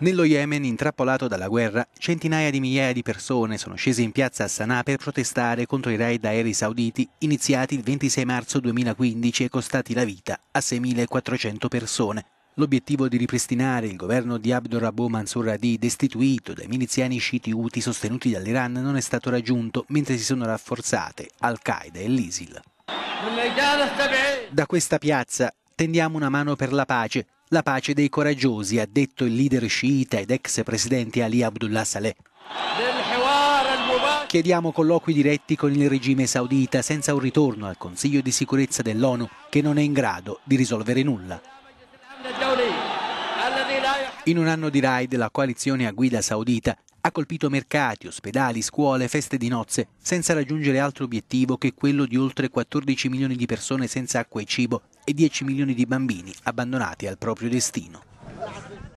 Nello Yemen, intrappolato dalla guerra, centinaia di migliaia di persone sono scese in piazza a Sana'a per protestare contro i raid aerei sauditi iniziati il 26 marzo 2015 e costati la vita a 6.400 persone. L'obiettivo di ripristinare il governo di Abdurrabbo Mansur Hadi destituito dai miliziani sciiti uti sostenuti dall'Iran non è stato raggiunto, mentre si sono rafforzate Al-Qaeda e l'ISIL. Da questa piazza tendiamo una mano per la pace la pace dei coraggiosi, ha detto il leader sciita ed ex presidente Ali Abdullah Saleh. Chiediamo colloqui diretti con il regime saudita senza un ritorno al Consiglio di sicurezza dell'ONU che non è in grado di risolvere nulla. In un anno di raid la coalizione a guida saudita ha colpito mercati, ospedali, scuole, feste di nozze, senza raggiungere altro obiettivo che quello di oltre 14 milioni di persone senza acqua e cibo e 10 milioni di bambini abbandonati al proprio destino.